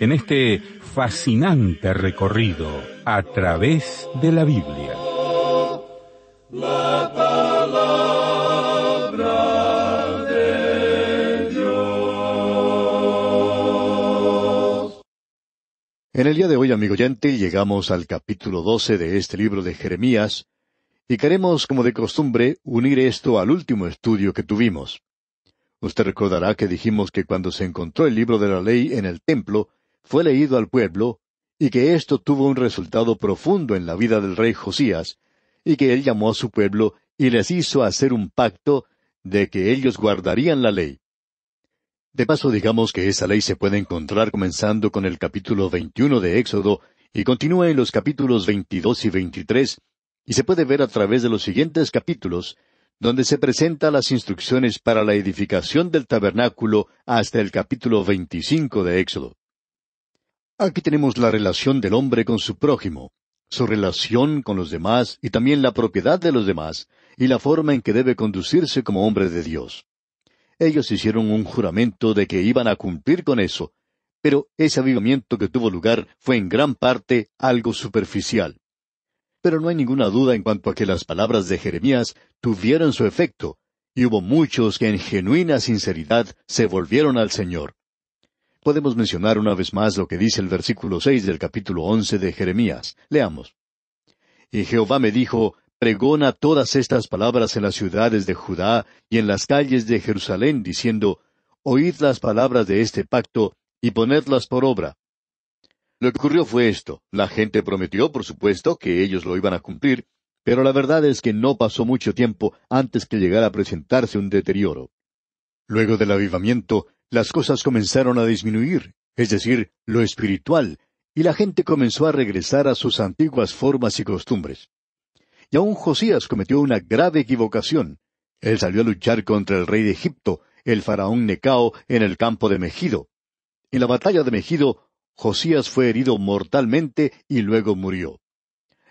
en este fascinante recorrido a través de la Biblia. En el día de hoy, amigo oyente, llegamos al capítulo 12 de este libro de Jeremías y queremos, como de costumbre, unir esto al último estudio que tuvimos. Usted recordará que dijimos que cuando se encontró el libro de la ley en el templo, fue leído al pueblo, y que esto tuvo un resultado profundo en la vida del rey Josías, y que él llamó a su pueblo y les hizo hacer un pacto de que ellos guardarían la ley. De paso digamos que esa ley se puede encontrar comenzando con el capítulo 21 de Éxodo y continúa en los capítulos veintidós y veintitrés, y se puede ver a través de los siguientes capítulos donde se presenta las instrucciones para la edificación del tabernáculo hasta el capítulo 25 de Éxodo. Aquí tenemos la relación del hombre con su prójimo, su relación con los demás y también la propiedad de los demás, y la forma en que debe conducirse como hombre de Dios. Ellos hicieron un juramento de que iban a cumplir con eso, pero ese avivamiento que tuvo lugar fue en gran parte algo superficial. Pero no hay ninguna duda en cuanto a que las palabras de Jeremías tuvieron su efecto, y hubo muchos que en genuina sinceridad se volvieron al Señor podemos mencionar una vez más lo que dice el versículo seis del capítulo once de Jeremías. Leamos. Y Jehová me dijo, pregona todas estas palabras en las ciudades de Judá y en las calles de Jerusalén, diciendo, Oíd las palabras de este pacto y ponedlas por obra. Lo que ocurrió fue esto. La gente prometió, por supuesto, que ellos lo iban a cumplir, pero la verdad es que no pasó mucho tiempo antes que llegara a presentarse un deterioro. Luego del avivamiento, las cosas comenzaron a disminuir, es decir, lo espiritual, y la gente comenzó a regresar a sus antiguas formas y costumbres. Y aún Josías cometió una grave equivocación. Él salió a luchar contra el rey de Egipto, el faraón Necao, en el campo de Megido. En la batalla de Megido, Josías fue herido mortalmente y luego murió.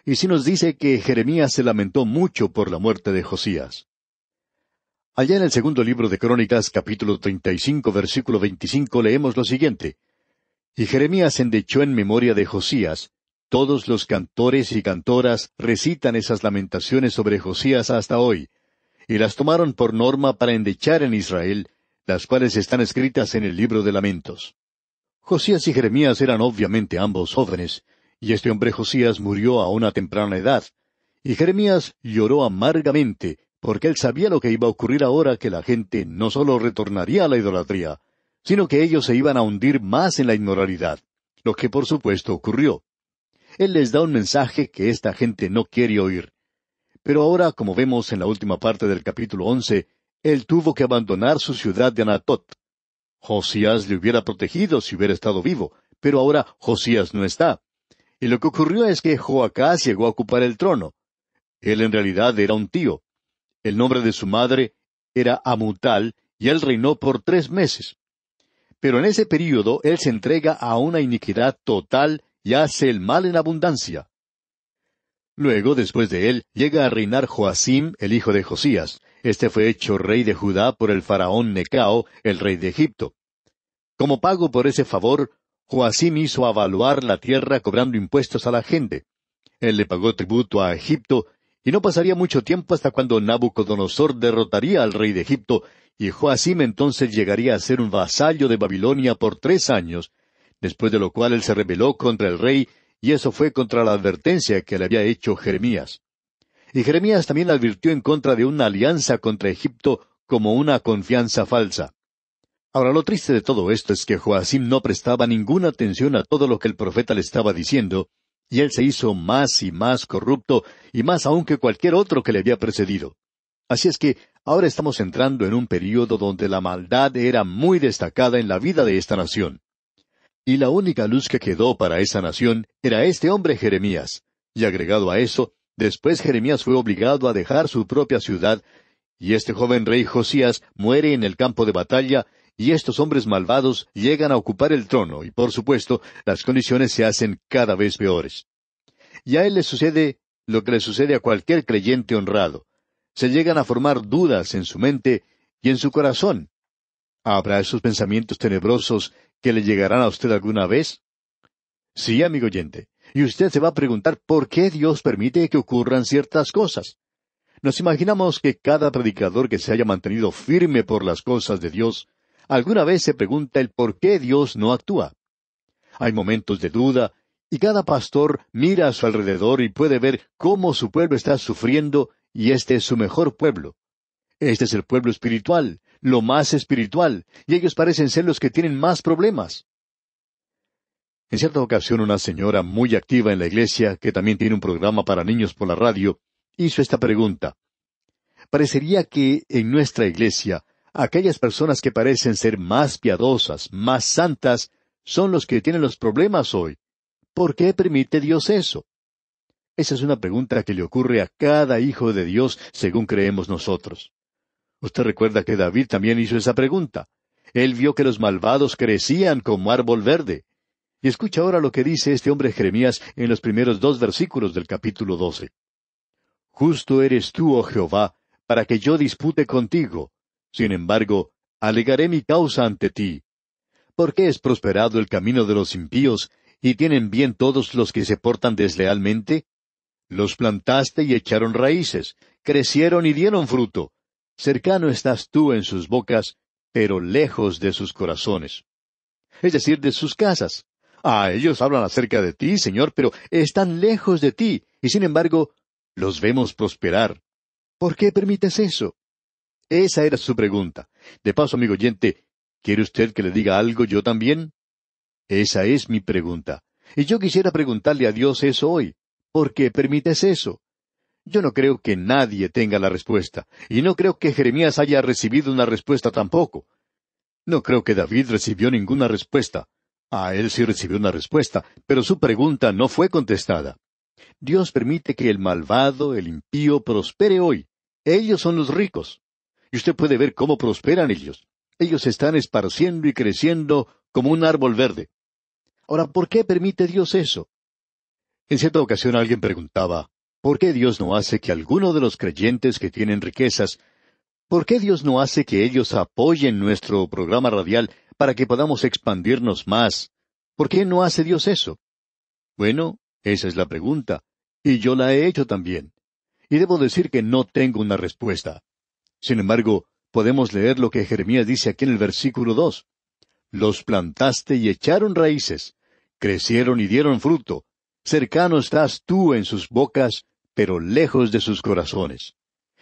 Y si sí nos dice que Jeremías se lamentó mucho por la muerte de Josías. Allá en el segundo libro de Crónicas, capítulo 35, versículo 25, leemos lo siguiente. Y Jeremías endechó en memoria de Josías. Todos los cantores y cantoras recitan esas lamentaciones sobre Josías hasta hoy, y las tomaron por norma para endechar en Israel, las cuales están escritas en el libro de lamentos. Josías y Jeremías eran obviamente ambos jóvenes, y este hombre Josías murió a una temprana edad, y Jeremías lloró amargamente porque él sabía lo que iba a ocurrir ahora que la gente no solo retornaría a la idolatría, sino que ellos se iban a hundir más en la inmoralidad, lo que por supuesto ocurrió. Él les da un mensaje que esta gente no quiere oír. Pero ahora, como vemos en la última parte del capítulo once, él tuvo que abandonar su ciudad de Anatot. Josías le hubiera protegido si hubiera estado vivo, pero ahora Josías no está. Y lo que ocurrió es que Joacás llegó a ocupar el trono. Él en realidad era un tío. El nombre de su madre era Amutal, y él reinó por tres meses. Pero en ese período él se entrega a una iniquidad total y hace el mal en abundancia. Luego, después de él, llega a reinar Joasim, el hijo de Josías. Este fue hecho rey de Judá por el faraón Necao, el rey de Egipto. Como pago por ese favor, Joasim hizo avaluar la tierra cobrando impuestos a la gente. Él le pagó tributo a Egipto y no pasaría mucho tiempo hasta cuando Nabucodonosor derrotaría al rey de Egipto, y Joacim entonces llegaría a ser un vasallo de Babilonia por tres años, después de lo cual él se rebeló contra el rey, y eso fue contra la advertencia que le había hecho Jeremías. Y Jeremías también advirtió en contra de una alianza contra Egipto como una confianza falsa. Ahora, lo triste de todo esto es que Joacim no prestaba ninguna atención a todo lo que el profeta le estaba diciendo, y él se hizo más y más corrupto, y más aún que cualquier otro que le había precedido. Así es que ahora estamos entrando en un período donde la maldad era muy destacada en la vida de esta nación. Y la única luz que quedó para esa nación era este hombre Jeremías. Y agregado a eso, después Jeremías fue obligado a dejar su propia ciudad, y este joven rey Josías muere en el campo de batalla, y estos hombres malvados llegan a ocupar el trono, y por supuesto, las condiciones se hacen cada vez peores. Y a él le sucede lo que le sucede a cualquier creyente honrado. Se llegan a formar dudas en su mente y en su corazón. ¿Habrá esos pensamientos tenebrosos que le llegarán a usted alguna vez? Sí, amigo oyente. Y usted se va a preguntar por qué Dios permite que ocurran ciertas cosas. Nos imaginamos que cada predicador que se haya mantenido firme por las cosas de Dios alguna vez se pregunta el por qué Dios no actúa. Hay momentos de duda y cada pastor mira a su alrededor y puede ver cómo su pueblo está sufriendo y este es su mejor pueblo. Este es el pueblo espiritual, lo más espiritual, y ellos parecen ser los que tienen más problemas. En cierta ocasión una señora muy activa en la iglesia, que también tiene un programa para niños por la radio, hizo esta pregunta. Parecería que en nuestra iglesia Aquellas personas que parecen ser más piadosas, más santas, son los que tienen los problemas hoy. ¿Por qué permite Dios eso? Esa es una pregunta que le ocurre a cada hijo de Dios según creemos nosotros. Usted recuerda que David también hizo esa pregunta. Él vio que los malvados crecían como árbol verde. Y escucha ahora lo que dice este hombre Jeremías en los primeros dos versículos del capítulo doce. Justo eres tú, oh Jehová, para que yo dispute contigo, sin embargo, alegaré mi causa ante ti. ¿Por qué es prosperado el camino de los impíos, y tienen bien todos los que se portan deslealmente? Los plantaste y echaron raíces, crecieron y dieron fruto. Cercano estás tú en sus bocas, pero lejos de sus corazones. Es decir, de sus casas. Ah, ellos hablan acerca de ti, Señor, pero están lejos de ti, y sin embargo, los vemos prosperar. ¿Por qué permites eso? Esa era su pregunta. De paso, amigo oyente, ¿quiere usted que le diga algo yo también? Esa es mi pregunta. Y yo quisiera preguntarle a Dios eso hoy. ¿Por qué permites eso? Yo no creo que nadie tenga la respuesta, y no creo que Jeremías haya recibido una respuesta tampoco. No creo que David recibió ninguna respuesta. A él sí recibió una respuesta, pero su pregunta no fue contestada. Dios permite que el malvado, el impío, prospere hoy. Ellos son los ricos y usted puede ver cómo prosperan ellos. Ellos están esparciendo y creciendo como un árbol verde. Ahora, ¿por qué permite Dios eso? En cierta ocasión alguien preguntaba, ¿por qué Dios no hace que alguno de los creyentes que tienen riquezas, ¿por qué Dios no hace que ellos apoyen nuestro programa radial para que podamos expandirnos más? ¿Por qué no hace Dios eso? Bueno, esa es la pregunta, y yo la he hecho también. Y debo decir que no tengo una respuesta. Sin embargo, podemos leer lo que Jeremías dice aquí en el versículo dos. Los plantaste y echaron raíces, crecieron y dieron fruto. Cercano estás tú en sus bocas, pero lejos de sus corazones.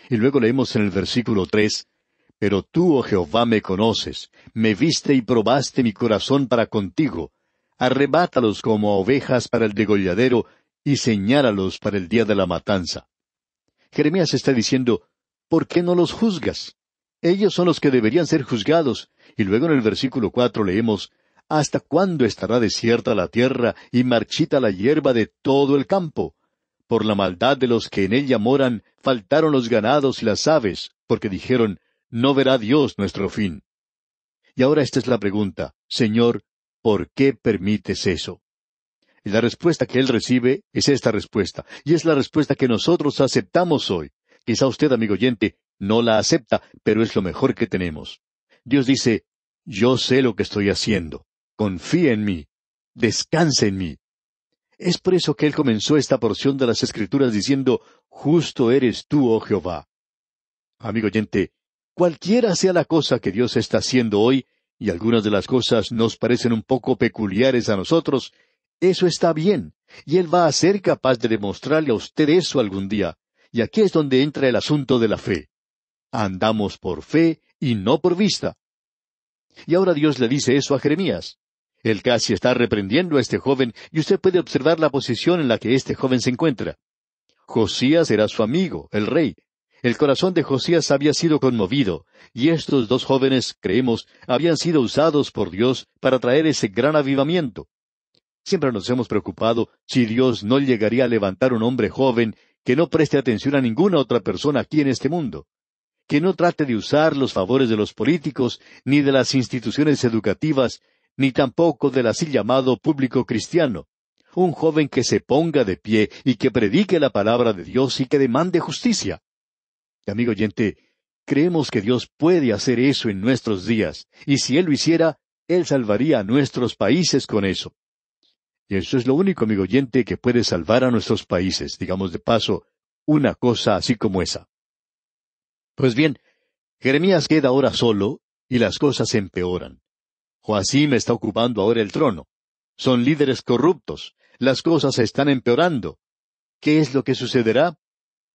Y luego leemos en el versículo tres, Pero tú, oh Jehová, me conoces, me viste y probaste mi corazón para contigo. Arrebátalos como ovejas para el degolladero, y señáralos para el día de la matanza. Jeremías está diciendo, ¿por qué no los juzgas? Ellos son los que deberían ser juzgados. Y luego en el versículo cuatro leemos ¿Hasta cuándo estará desierta la tierra y marchita la hierba de todo el campo? Por la maldad de los que en ella moran, faltaron los ganados y las aves, porque dijeron, No verá Dios nuestro fin. Y ahora esta es la pregunta, Señor, ¿por qué permites eso? Y la respuesta que Él recibe es esta respuesta, y es la respuesta que nosotros aceptamos hoy. Quizá usted, amigo oyente, no la acepta, pero es lo mejor que tenemos. Dios dice, yo sé lo que estoy haciendo. Confía en mí. Descanse en mí. Es por eso que él comenzó esta porción de las Escrituras diciendo, Justo eres tú, oh Jehová. Amigo oyente, cualquiera sea la cosa que Dios está haciendo hoy, y algunas de las cosas nos parecen un poco peculiares a nosotros, eso está bien, y Él va a ser capaz de demostrarle a usted eso algún día, y aquí es donde entra el asunto de la fe. Andamos por fe y no por vista. Y ahora Dios le dice eso a Jeremías. Él casi está reprendiendo a este joven y usted puede observar la posición en la que este joven se encuentra. Josías era su amigo, el rey. El corazón de Josías había sido conmovido, y estos dos jóvenes, creemos, habían sido usados por Dios para traer ese gran avivamiento. Siempre nos hemos preocupado si Dios no llegaría a levantar un hombre joven que no preste atención a ninguna otra persona aquí en este mundo, que no trate de usar los favores de los políticos, ni de las instituciones educativas, ni tampoco del así llamado público cristiano. Un joven que se ponga de pie y que predique la palabra de Dios y que demande justicia. amigo oyente, creemos que Dios puede hacer eso en nuestros días, y si Él lo hiciera, Él salvaría a nuestros países con eso. Y eso es lo único, amigo oyente, que puede salvar a nuestros países, digamos de paso, una cosa así como esa. Pues bien, Jeremías queda ahora solo y las cosas empeoran. me está ocupando ahora el trono. Son líderes corruptos. Las cosas se están empeorando. ¿Qué es lo que sucederá?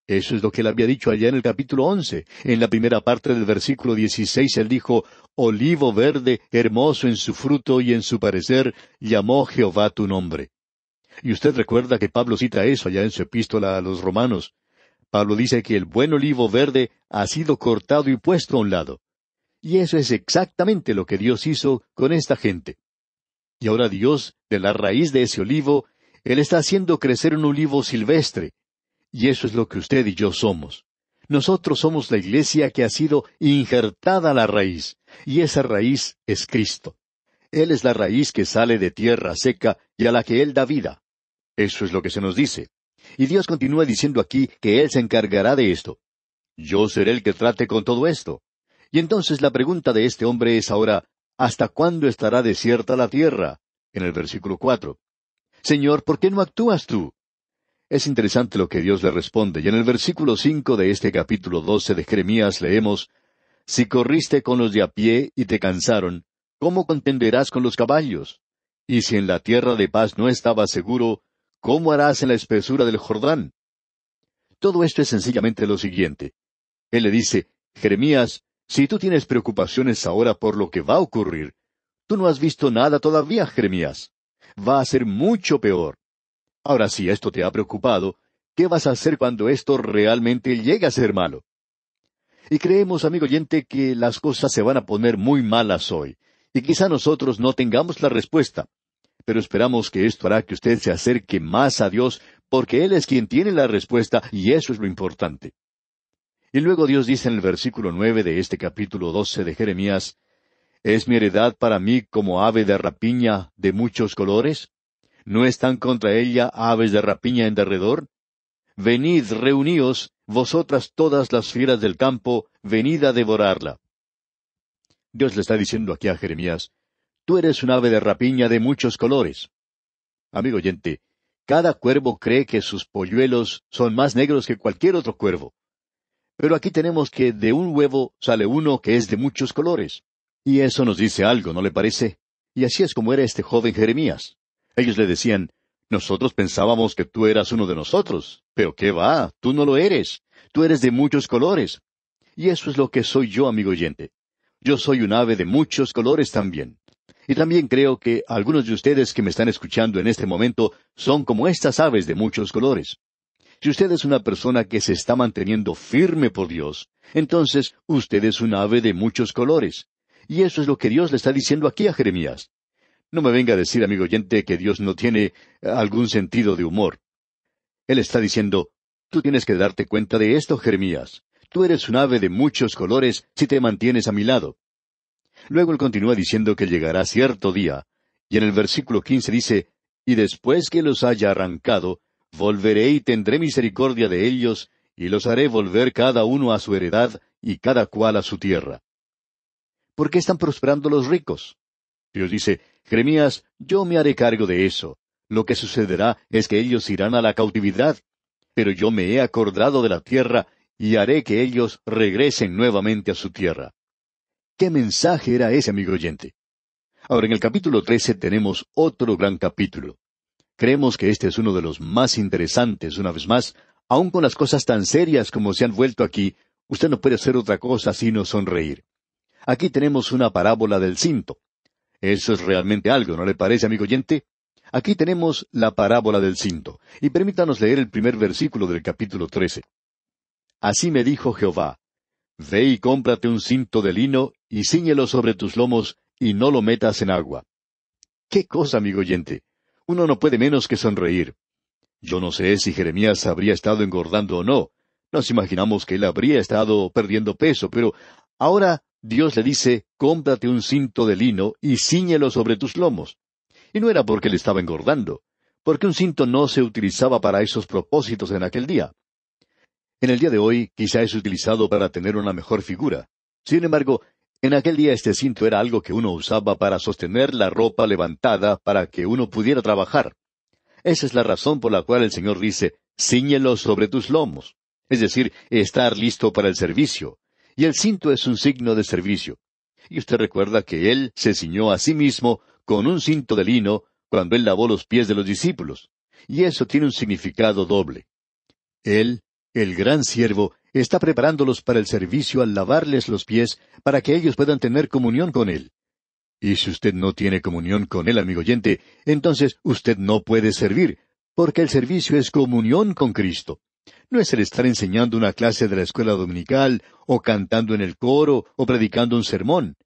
Eso es lo que él había dicho allá en el capítulo once. En la primera parte del versículo dieciséis él dijo, Olivo verde, hermoso en su fruto y en su parecer, llamó Jehová tu nombre. Y usted recuerda que Pablo cita eso allá en su epístola a los romanos. Pablo dice que el buen olivo verde ha sido cortado y puesto a un lado. Y eso es exactamente lo que Dios hizo con esta gente. Y ahora Dios, de la raíz de ese olivo, Él está haciendo crecer un olivo silvestre, y eso es lo que usted y yo somos. Nosotros somos la iglesia que ha sido injertada a la raíz, y esa raíz es Cristo. Él es la raíz que sale de tierra seca y a la que Él da vida. Eso es lo que se nos dice. Y Dios continúa diciendo aquí que Él se encargará de esto. Yo seré el que trate con todo esto. Y entonces la pregunta de este hombre es ahora, ¿hasta cuándo estará desierta la tierra? En el versículo cuatro. Señor, ¿por qué no actúas tú? Es interesante lo que Dios le responde, y en el versículo cinco de este capítulo doce de Jeremías leemos Si corriste con los de a pie y te cansaron, ¿cómo contenderás con los caballos? Y si en la tierra de paz no estabas seguro, ¿cómo harás en la espesura del Jordán? Todo esto es sencillamente lo siguiente. Él le dice, Jeremías, si tú tienes preocupaciones ahora por lo que va a ocurrir, tú no has visto nada todavía, Jeremías. Va a ser mucho peor. Ahora, si esto te ha preocupado, ¿qué vas a hacer cuando esto realmente llegue a ser malo? Y creemos, amigo oyente, que las cosas se van a poner muy malas hoy, y quizá nosotros no tengamos la respuesta, pero esperamos que esto hará que usted se acerque más a Dios, porque Él es quien tiene la respuesta, y eso es lo importante. Y luego Dios dice en el versículo nueve de este capítulo doce de Jeremías, ¿Es mi heredad para mí como ave de rapiña de muchos colores? ¿No están contra ella aves de rapiña en derredor? Venid, reuníos, vosotras todas las fieras del campo, venid a devorarla. Dios le está diciendo aquí a Jeremías, tú eres un ave de rapiña de muchos colores. Amigo oyente, cada cuervo cree que sus polluelos son más negros que cualquier otro cuervo. Pero aquí tenemos que de un huevo sale uno que es de muchos colores. Y eso nos dice algo, ¿no le parece? Y así es como era este joven Jeremías. Ellos le decían, Nosotros pensábamos que tú eras uno de nosotros, pero qué va, tú no lo eres, tú eres de muchos colores. Y eso es lo que soy yo, amigo oyente. Yo soy un ave de muchos colores también. Y también creo que algunos de ustedes que me están escuchando en este momento son como estas aves de muchos colores. Si usted es una persona que se está manteniendo firme por Dios, entonces usted es un ave de muchos colores. Y eso es lo que Dios le está diciendo aquí a Jeremías. No me venga a decir, amigo oyente, que Dios no tiene eh, algún sentido de humor. Él está diciendo, tú tienes que darte cuenta de esto, Jeremías. Tú eres un ave de muchos colores si te mantienes a mi lado. Luego él continúa diciendo que llegará cierto día, y en el versículo quince dice, y después que los haya arrancado, volveré y tendré misericordia de ellos, y los haré volver cada uno a su heredad y cada cual a su tierra. ¿Por qué están prosperando los ricos? Dios dice, Jeremías, yo me haré cargo de eso. Lo que sucederá es que ellos irán a la cautividad, pero yo me he acordado de la tierra y haré que ellos regresen nuevamente a su tierra. ¿Qué mensaje era ese, amigo oyente? Ahora, en el capítulo 13 tenemos otro gran capítulo. Creemos que este es uno de los más interesantes, una vez más, aun con las cosas tan serias como se han vuelto aquí, usted no puede hacer otra cosa sino sonreír. Aquí tenemos una parábola del cinto. Eso es realmente algo, ¿no le parece, amigo oyente? Aquí tenemos la parábola del cinto, y permítanos leer el primer versículo del capítulo trece. Así me dijo Jehová, Ve y cómprate un cinto de lino, y ciñelo sobre tus lomos, y no lo metas en agua. Qué cosa, amigo oyente. Uno no puede menos que sonreír. Yo no sé si Jeremías habría estado engordando o no. Nos imaginamos que él habría estado perdiendo peso, pero ahora Dios le dice, cómprate un cinto de lino y ciñelo sobre tus lomos. Y no era porque le estaba engordando, porque un cinto no se utilizaba para esos propósitos en aquel día. En el día de hoy quizá es utilizado para tener una mejor figura. Sin embargo, en aquel día este cinto era algo que uno usaba para sostener la ropa levantada para que uno pudiera trabajar. Esa es la razón por la cual el Señor dice, ciñelo sobre tus lomos, es decir, estar listo para el servicio, y el cinto es un signo de servicio. Y usted recuerda que él se ciñó a sí mismo con un cinto de lino cuando él lavó los pies de los discípulos. Y eso tiene un significado doble. Él, el gran siervo, está preparándolos para el servicio al lavarles los pies para que ellos puedan tener comunión con él. Y si usted no tiene comunión con él, amigo oyente, entonces usted no puede servir, porque el servicio es comunión con Cristo no es el estar enseñando una clase de la escuela dominical, o cantando en el coro, o predicando un sermón.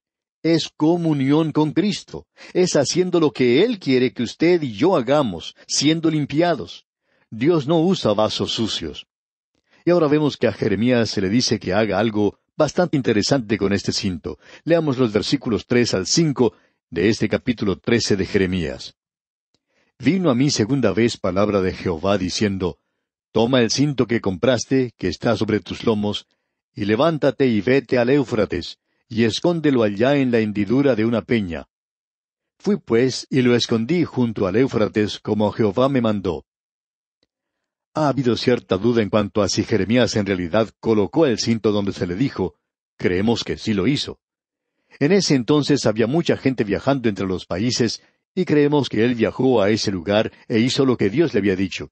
Es comunión con Cristo, es haciendo lo que Él quiere que usted y yo hagamos, siendo limpiados. Dios no usa vasos sucios. Y ahora vemos que a Jeremías se le dice que haga algo bastante interesante con este cinto. Leamos los versículos tres al cinco de este capítulo trece de Jeremías. Vino a mí segunda vez palabra de Jehová diciendo, Toma el cinto que compraste, que está sobre tus lomos, y levántate y vete al Éufrates, y escóndelo allá en la hendidura de una peña. Fui pues y lo escondí junto al Éufrates, como Jehová me mandó. Ha habido cierta duda en cuanto a si Jeremías en realidad colocó el cinto donde se le dijo. Creemos que sí lo hizo. En ese entonces había mucha gente viajando entre los países, y creemos que él viajó a ese lugar e hizo lo que Dios le había dicho.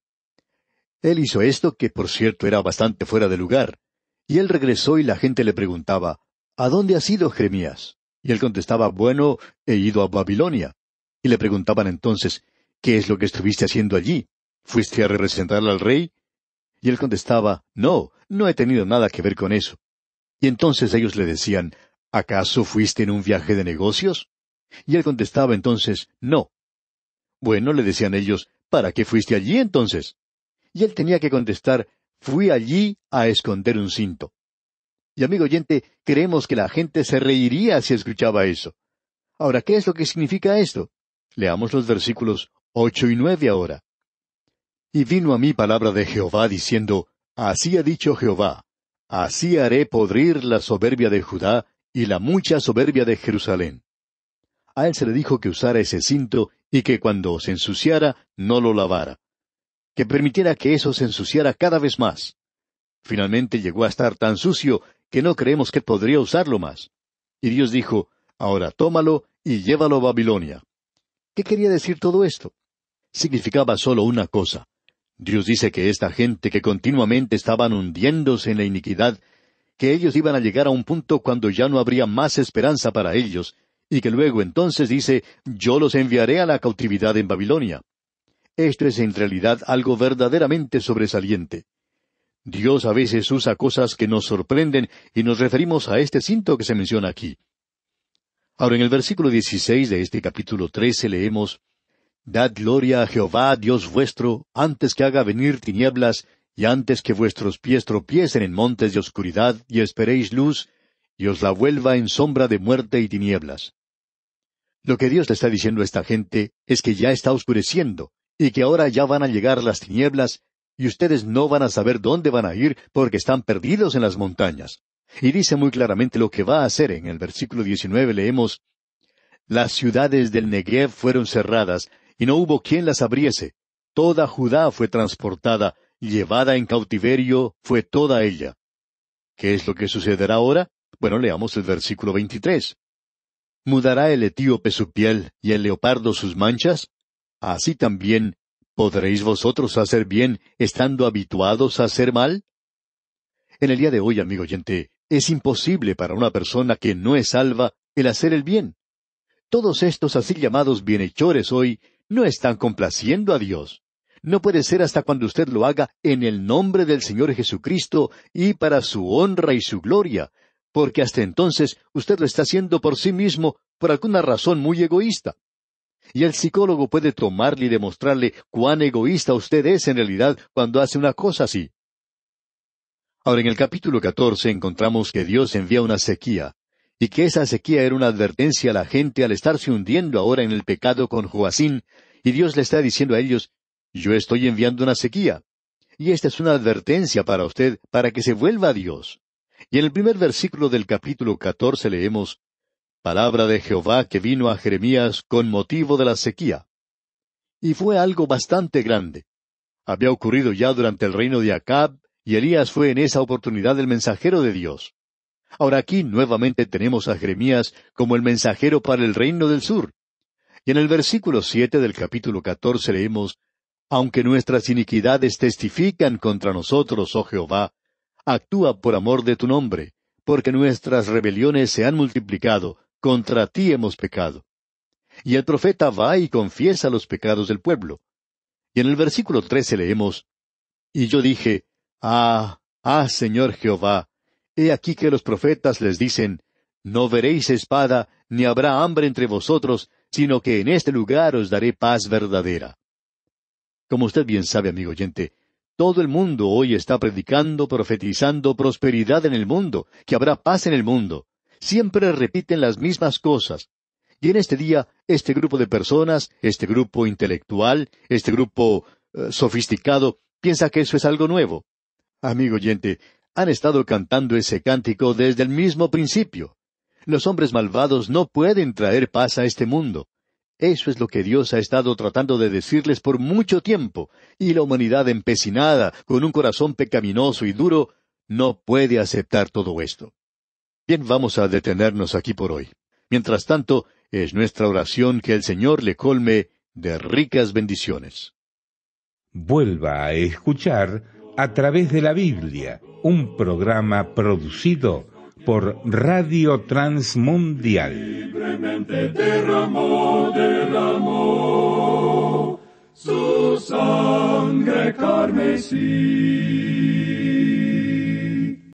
Él hizo esto, que por cierto era bastante fuera de lugar. Y él regresó y la gente le preguntaba, ¿A dónde has ido, Jeremías? Y él contestaba, Bueno, he ido a Babilonia. Y le preguntaban entonces, ¿Qué es lo que estuviste haciendo allí? ¿Fuiste a representar al rey? Y él contestaba, No, no he tenido nada que ver con eso. Y entonces ellos le decían, ¿Acaso fuiste en un viaje de negocios? Y él contestaba entonces, No. Bueno, le decían ellos, ¿para qué fuiste allí entonces? y él tenía que contestar, fui allí a esconder un cinto. Y amigo oyente, creemos que la gente se reiría si escuchaba eso. Ahora, ¿qué es lo que significa esto? Leamos los versículos ocho y nueve ahora. Y vino a mí palabra de Jehová diciendo, Así ha dicho Jehová, así haré podrir la soberbia de Judá y la mucha soberbia de Jerusalén. A él se le dijo que usara ese cinto y que cuando se ensuciara no lo lavara que permitiera que eso se ensuciara cada vez más. Finalmente llegó a estar tan sucio que no creemos que podría usarlo más. Y Dios dijo, Ahora tómalo y llévalo a Babilonia. ¿Qué quería decir todo esto? Significaba solo una cosa. Dios dice que esta gente que continuamente estaban hundiéndose en la iniquidad, que ellos iban a llegar a un punto cuando ya no habría más esperanza para ellos, y que luego entonces dice, yo los enviaré a la cautividad en Babilonia. Esto es en realidad algo verdaderamente sobresaliente. Dios a veces usa cosas que nos sorprenden y nos referimos a este cinto que se menciona aquí. Ahora en el versículo 16 de este capítulo 13 leemos, Dad gloria a Jehová Dios vuestro antes que haga venir tinieblas y antes que vuestros pies tropiecen en montes de oscuridad y esperéis luz y os la vuelva en sombra de muerte y tinieblas. Lo que Dios le está diciendo a esta gente es que ya está oscureciendo, y que ahora ya van a llegar las tinieblas, y ustedes no van a saber dónde van a ir porque están perdidos en las montañas. Y dice muy claramente lo que va a hacer. En el versículo 19 leemos, Las ciudades del Negev fueron cerradas, y no hubo quien las abriese. Toda Judá fue transportada, llevada en cautiverio fue toda ella. ¿Qué es lo que sucederá ahora? Bueno, leamos el versículo 23. ¿Mudará el etíope su piel y el leopardo sus manchas? Así también, ¿podréis vosotros hacer bien estando habituados a hacer mal? En el día de hoy, amigo oyente, es imposible para una persona que no es salva el hacer el bien. Todos estos así llamados bienhechores hoy no están complaciendo a Dios. No puede ser hasta cuando usted lo haga en el nombre del Señor Jesucristo y para su honra y su gloria, porque hasta entonces usted lo está haciendo por sí mismo por alguna razón muy egoísta. Y el psicólogo puede tomarle y demostrarle cuán egoísta usted es en realidad cuando hace una cosa así. Ahora, en el capítulo catorce encontramos que Dios envía una sequía, y que esa sequía era una advertencia a la gente al estarse hundiendo ahora en el pecado con Joacín, y Dios le está diciendo a ellos, yo estoy enviando una sequía. Y esta es una advertencia para usted, para que se vuelva a Dios. Y en el primer versículo del capítulo catorce leemos, palabra de Jehová que vino a Jeremías con motivo de la sequía. Y fue algo bastante grande. Había ocurrido ya durante el reino de Acab, y Elías fue en esa oportunidad el mensajero de Dios. Ahora aquí nuevamente tenemos a Jeremías como el mensajero para el reino del sur. Y en el versículo siete del capítulo catorce leemos Aunque nuestras iniquidades testifican contra nosotros, oh Jehová, actúa por amor de tu nombre, porque nuestras rebeliones se han multiplicado, contra ti hemos pecado. Y el profeta va y confiesa los pecados del pueblo. Y en el versículo trece leemos, Y yo dije, Ah, ah, Señor Jehová, he aquí que los profetas les dicen, No veréis espada, ni habrá hambre entre vosotros, sino que en este lugar os daré paz verdadera. Como usted bien sabe, amigo oyente, todo el mundo hoy está predicando, profetizando prosperidad en el mundo, que habrá paz en el mundo siempre repiten las mismas cosas. Y en este día, este grupo de personas, este grupo intelectual, este grupo eh, sofisticado, piensa que eso es algo nuevo. Amigo oyente, han estado cantando ese cántico desde el mismo principio. Los hombres malvados no pueden traer paz a este mundo. Eso es lo que Dios ha estado tratando de decirles por mucho tiempo, y la humanidad empecinada, con un corazón pecaminoso y duro, no puede aceptar todo esto. Bien, vamos a detenernos aquí por hoy. Mientras tanto, es nuestra oración que el Señor le colme de ricas bendiciones. Vuelva a escuchar a través de la Biblia, un programa producido por Radio Transmundial. Libremente derramó, su sangre carmesí.